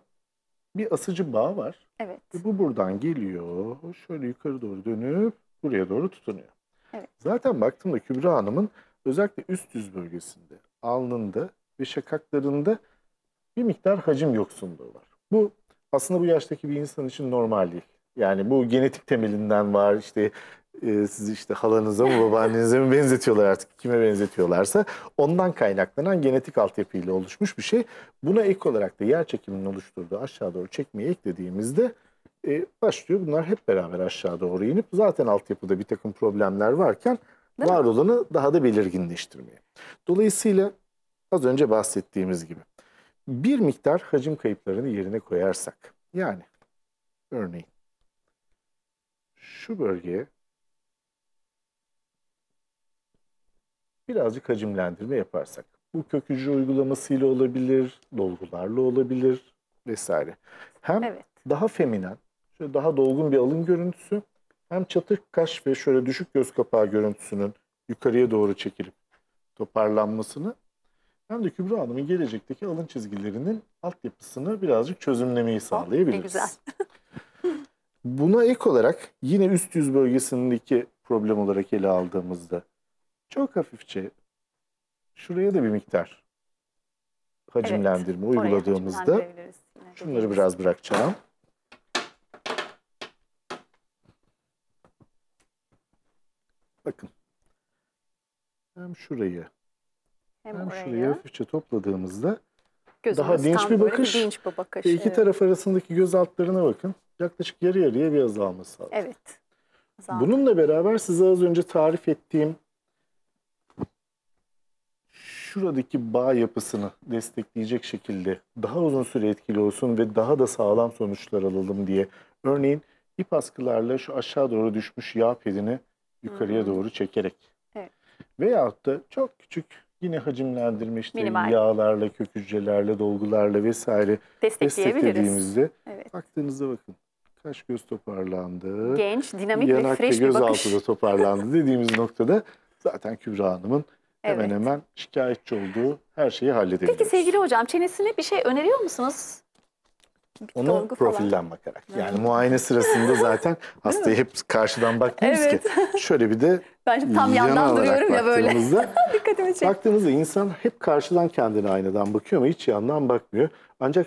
bir asıcı bağ var. Evet. Ve bu buradan geliyor. Şöyle yukarı doğru dönüp buraya doğru tutunuyor. Evet. Zaten baktığımda Kübra Hanım'ın özellikle üst yüz bölgesinde, alnında ve şakaklarında bir miktar hacim yoksunluğu var. Bu aslında bu yaştaki bir insan için normal değil. Yani bu genetik temelinden var işte e, sizi işte halanıza mı babaannenize mi benzetiyorlar artık kime benzetiyorlarsa ondan kaynaklanan genetik altyapıyla oluşmuş bir şey. Buna ek olarak da yer çekiminin oluşturduğu aşağı doğru çekmeyi eklediğimizde e, başlıyor bunlar hep beraber aşağı doğru inip zaten altyapıda bir takım problemler varken Değil var mi? olanı daha da belirginleştirmeye. Dolayısıyla az önce bahsettiğimiz gibi bir miktar hacim kayıplarını yerine koyarsak yani örneğin şu bölgeye birazcık hacimlendirme yaparsak. Bu kök hücre uygulamasıyla olabilir, dolgularla olabilir vesaire. Hem evet. daha feminen, şöyle daha dolgun bir alın görüntüsü hem çatık kaş ve şöyle düşük göz kapağı görüntüsünün yukarıya doğru çekilip toparlanmasını hem de Kübra Hanım'ın gelecekteki alın çizgilerinin altyapısını birazcık çözümlemeyi sağlayabiliriz. Oh, ne güzel. Buna ek olarak yine üst yüz bölgesindeki problem olarak ele aldığımızda çok hafifçe şuraya da bir miktar hacimlendirme uyguladığımızda şunları biraz bırakacağım. Bakın. Hem şurayı hem, hem şurayı oraya hafifçe topladığımızda gözümüz daha dinç bir bakış. dinç bir bakış. ve iki evet. taraf arasındaki göz altlarına bakın. Yaklaşık yarı yarıya bir azalma sağlıyor. Evet. Zaten. Bununla beraber size az önce tarif ettiğim şuradaki bağ yapısını destekleyecek şekilde daha uzun süre etkili olsun ve daha da sağlam sonuçlar alalım diye. Örneğin ip askılarla şu aşağı doğru düşmüş yağ pedini yukarıya hı doğru çekerek. Evet. Veyahut da çok küçük yine hacimlendirme işte Minimal. yağlarla, kök hücrelerle, dolgularla vesaire desteklediğimizde evet. baktığınızda bakın kaş göz toparlandı. Genç, dinamik Yanak ve fresh ve göz bir bakış. altı da toparlandı dediğimiz noktada zaten Kübra Hanım'ın Evet. Hemen hemen şikayetçi olduğu her şeyi halledebiliyoruz. Peki sevgili hocam çenesine bir şey öneriyor musunuz? Onu Dolgu profilden falan. bakarak. Yani evet. muayene sırasında zaten hastayı hep karşıdan bakmıyoruz evet. ki. Şöyle bir de Bence tam yandan duruyorum ya böyle. Dikkatimi çek. Baktığımızda insan hep karşıdan kendini aynadan bakıyor ama hiç yandan bakmıyor. Ancak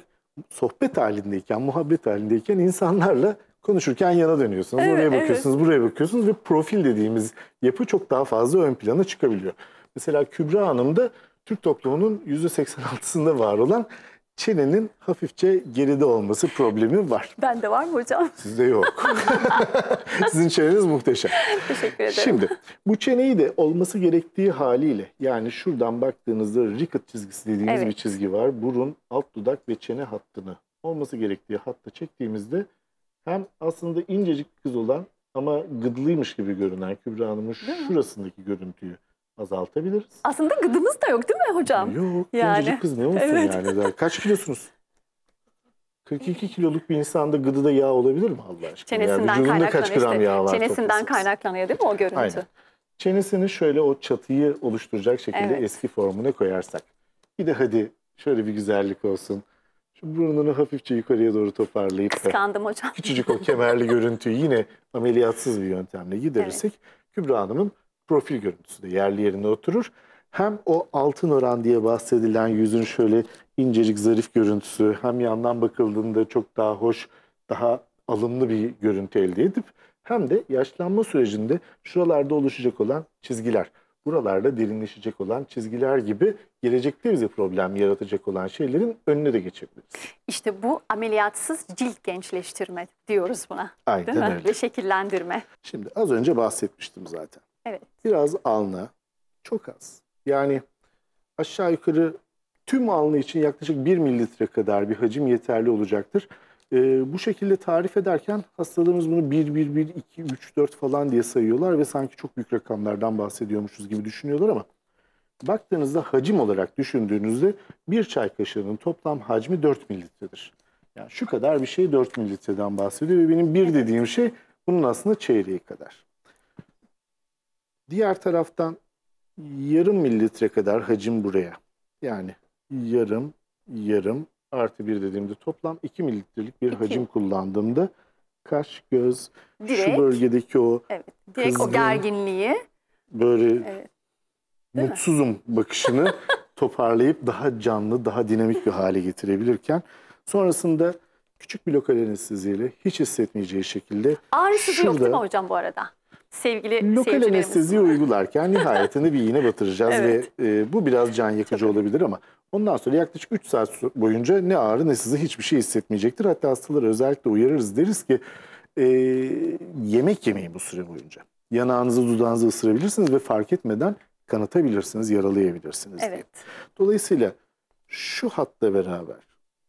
sohbet halindeyken, muhabbet halindeyken insanlarla konuşurken yana dönüyorsunuz. Evet, oraya bakıyorsunuz, evet. buraya bakıyorsunuz ve profil dediğimiz yapı çok daha fazla ön plana çıkabiliyor. Mesela Kübra Hanım da Türk toplumunun %86'sında var olan çenenin hafifçe geride olması problemi var. Ben de var mı hocam? Sizde yok. Sizin çeneniz muhteşem. Teşekkür ederim. Şimdi bu çeneyi de olması gerektiği haliyle yani şuradan baktığınızda ricket çizgisi dediğimiz evet. bir çizgi var. Burun, alt dudak ve çene hattını olması gerektiği hatta çektiğimizde hem aslında incecik kız olan ama gıdlıymış gibi görünen Kübra Hanım'ın şurasındaki görüntüyü azaltabiliriz. Aslında gıdımız da yok değil mi hocam? Yok. Yani. kız ne olsun evet. yani. Der. Kaç kilosunuz? 42 kiloluk bir insanda gıdıda yağ olabilir mi Allah aşkına? Çenesinden yani kaynaklanıyor kaç gram işte, yağ var Çenesinden kaynaklanıyor değil mi o görüntü? Aynen. Çenesini şöyle o çatıyı oluşturacak şekilde evet. eski formuna koyarsak. Bir de hadi şöyle bir güzellik olsun. Şu burnunu hafifçe yukarıya doğru toparlayıp Kıskandım hocam. küçücük o kemerli görüntüyü yine ameliyatsız bir yöntemle giderirsek evet. Kübra Hanım'ın profil görüntüsü de yerli yerine oturur. Hem o altın oran diye bahsedilen yüzün şöyle incecik zarif görüntüsü hem yandan bakıldığında çok daha hoş, daha alımlı bir görüntü elde edip hem de yaşlanma sürecinde şuralarda oluşacak olan çizgiler, buralarda derinleşecek olan çizgiler gibi gelecekte bize problem yaratacak olan şeylerin önüne de geçebiliriz. İşte bu ameliyatsız cilt gençleştirme diyoruz buna. Aynen değil mi? öyle. Ve şekillendirme. Şimdi az önce bahsetmiştim zaten. Evet. Biraz alnı. Çok az. Yani aşağı yukarı tüm alnı için yaklaşık 1 mililitre kadar bir hacim yeterli olacaktır. Ee, bu şekilde tarif ederken hastalarımız bunu 1, 1, 1, 2, 3, 4 falan diye sayıyorlar ve sanki çok büyük rakamlardan bahsediyormuşuz gibi düşünüyorlar ama baktığınızda hacim olarak düşündüğünüzde bir çay kaşığının toplam hacmi 4 mililitredir. Yani şu kadar bir şey 4 mililitreden bahsediyor ve benim bir dediğim şey bunun aslında çeyreği kadar. Diğer taraftan yarım mililitre kadar hacim buraya. Yani yarım, yarım artı bir dediğimde toplam 2 mililitrelik bir İki. hacim kullandığımda kaş, göz, direkt, şu bölgedeki o evet, direkt kızgın, o gerginliği böyle evet. mutsuzum mi? bakışını toparlayıp daha canlı, daha dinamik bir hale getirebilirken sonrasında küçük bir lokal anesteziyle hiç hissetmeyeceği şekilde ağrısı şurada, yok değil mi hocam bu arada? sevgili Lokal anesteziyi uygularken nihayetinde bir iğne batıracağız evet. ve e, bu biraz can yakıcı Çok olabilir ama ondan sonra yaklaşık 3 saat boyunca ne ağrı ne sizi hiçbir şey hissetmeyecektir. Hatta hastaları özellikle uyarırız deriz ki e, yemek yemeyin bu süre boyunca. Yanağınızı dudağınızı ısırabilirsiniz ve fark etmeden kanatabilirsiniz, yaralayabilirsiniz. Evet. Diye. Dolayısıyla şu hatta beraber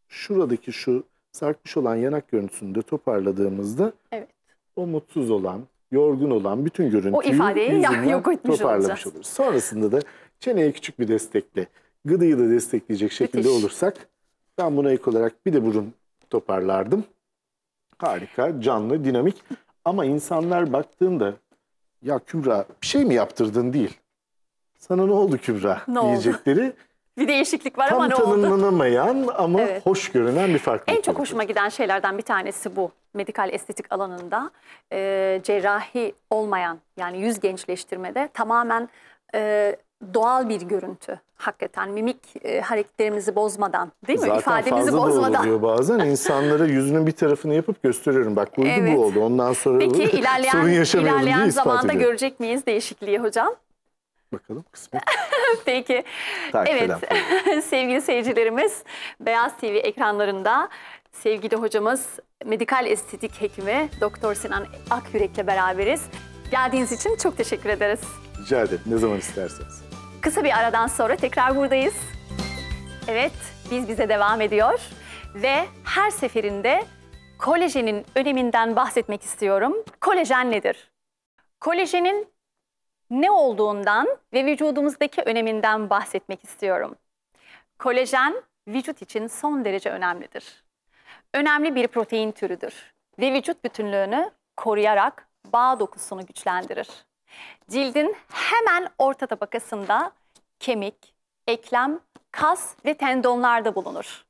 şuradaki şu sarkmış olan yanak görüntüsünü de toparladığımızda evet. o mutsuz olan, yorgun olan bütün görüntüyü o ifadeyi yok etmiş toparlamış olacağız. oluruz. Sonrasında da çeneye küçük bir destekle gıdıyı da destekleyecek şekilde Müthiş. olursak ben buna ek olarak bir de burun toparlardım. Harika, canlı, dinamik ama insanlar baktığında ya Kübra bir şey mi yaptırdın değil. Sana ne oldu Kübra ne diyecekleri oldu? bir değişiklik var Tam ama ne oldu? Tam tanımlanamayan ama evet. hoş görünen bir farklılık. En çok oldu. hoşuma giden şeylerden bir tanesi bu. Medikal estetik alanında e, cerrahi olmayan yani yüz gençleştirmede tamamen e, doğal bir görüntü. Hakikaten mimik e, hareketlerimizi bozmadan değil mi? Zaten İfademizi fazla bozmadan. oluyor bazen. İnsanlara yüzünün bir tarafını yapıp gösteriyorum. Bak buydu evet. bu oldu. Ondan sonra Peki, ilerleyen, sorun yaşamayalım ilerleyen zamanda ediyorum. görecek miyiz değişikliği hocam? Bakalım kısmet. Peki. Takip evet sevgili seyircilerimiz Beyaz TV ekranlarında sevgili hocamız medikal estetik hekimi Doktor Sinan Akyürek'le beraberiz. Geldiğiniz için çok teşekkür ederiz. Rica ederim ne zaman isterseniz. Kısa bir aradan sonra tekrar buradayız. Evet biz bize devam ediyor ve her seferinde kolajenin öneminden bahsetmek istiyorum. Kolajen nedir? Kolajenin ne olduğundan ve vücudumuzdaki öneminden bahsetmek istiyorum. Kolajen vücut için son derece önemlidir. Önemli bir protein türüdür ve vücut bütünlüğünü koruyarak bağ dokusunu güçlendirir. Cildin hemen orta tabakasında kemik, eklem, kas ve tendonlarda bulunur.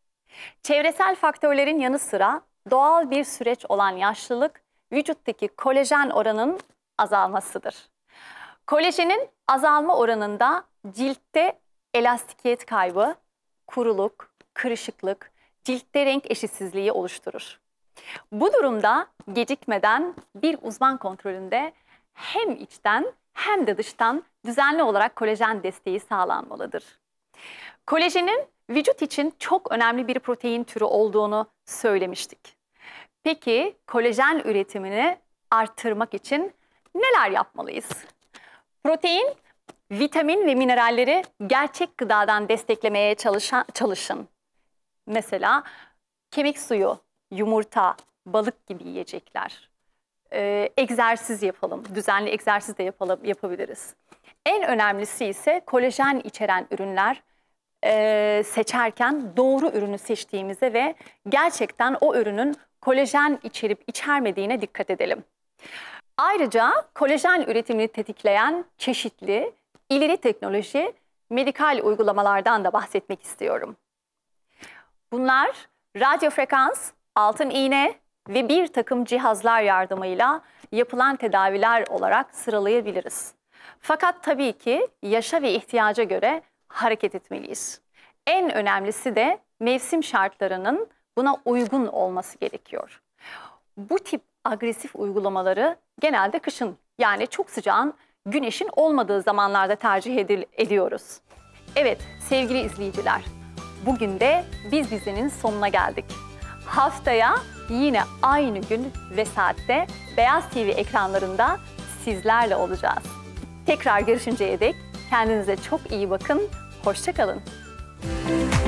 Çevresel faktörlerin yanı sıra doğal bir süreç olan yaşlılık vücuttaki kolajen oranın azalmasıdır. Kolajenin azalma oranında ciltte elastikiyet kaybı, kuruluk, kırışıklık, ciltte renk eşitsizliği oluşturur. Bu durumda gecikmeden bir uzman kontrolünde hem içten hem de dıştan düzenli olarak kolajen desteği sağlanmalıdır. Kolajenin vücut için çok önemli bir protein türü olduğunu söylemiştik. Peki kolajen üretimini arttırmak için neler yapmalıyız? Protein, vitamin ve mineralleri gerçek gıdadan desteklemeye çalışan, çalışın. Mesela kemik suyu, yumurta, balık gibi yiyecekler. Ee, egzersiz yapalım, düzenli egzersiz de yapalım, yapabiliriz. En önemlisi ise kolajen içeren ürünler e, seçerken doğru ürünü seçtiğimize ve gerçekten o ürünün kolajen içerip içermediğine dikkat edelim. Ayrıca kolajen üretimini tetikleyen çeşitli ileri teknoloji medikal uygulamalardan da bahsetmek istiyorum. Bunlar radyo frekans, altın iğne ve bir takım cihazlar yardımıyla yapılan tedaviler olarak sıralayabiliriz. Fakat tabii ki yaşa ve ihtiyaca göre hareket etmeliyiz. En önemlisi de mevsim şartlarının buna uygun olması gerekiyor. Bu tip agresif uygulamaları genelde kışın yani çok sıcağın güneşin olmadığı zamanlarda tercih edil ediyoruz. Evet sevgili izleyiciler bugün de biz dizinin sonuna geldik. Haftaya yine aynı gün ve saatte Beyaz TV ekranlarında sizlerle olacağız. Tekrar görüşünceye dek kendinize çok iyi bakın, hoşçakalın. kalın.